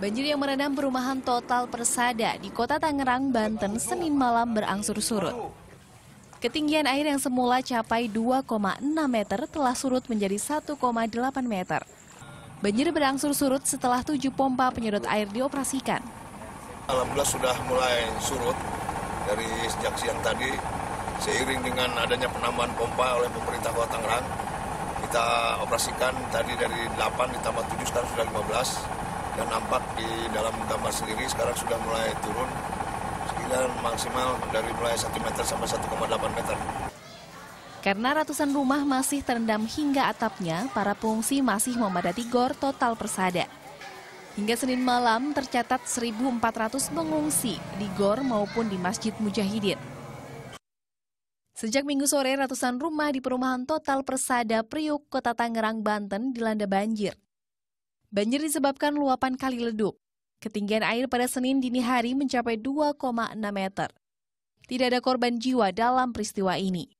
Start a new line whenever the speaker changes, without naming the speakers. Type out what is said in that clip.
Banjir yang merendam perumahan total persada di kota Tangerang, Banten, Senin malam berangsur-surut. Ketinggian air yang semula capai 2,6 meter telah surut menjadi 1,8 meter. Banjir berangsur-surut setelah tujuh pompa penyedot air dioperasikan.
Alhamdulillah sudah mulai surut dari sejak siang tadi seiring dengan adanya penambahan pompa oleh pemerintah Kota Tangerang. Kita operasikan tadi dari 8 ditambah 7 sekarang sudah 15 dan nampak di dalam gambar sendiri sekarang sudah mulai turun sekitar maksimal dari mulai 1 meter sampai 1,8 meter.
Karena ratusan rumah masih terendam hingga atapnya, para pengungsi masih memadati gor total persada. Hingga Senin malam tercatat 1.400 pengungsi di gor maupun di Masjid Mujahidin. Sejak minggu sore, ratusan rumah di perumahan Total Persada Priuk, Kota Tangerang, Banten dilanda banjir. Banjir disebabkan luapan kali leduk. Ketinggian air pada Senin dini hari mencapai 2,6 meter. Tidak ada korban jiwa dalam peristiwa ini.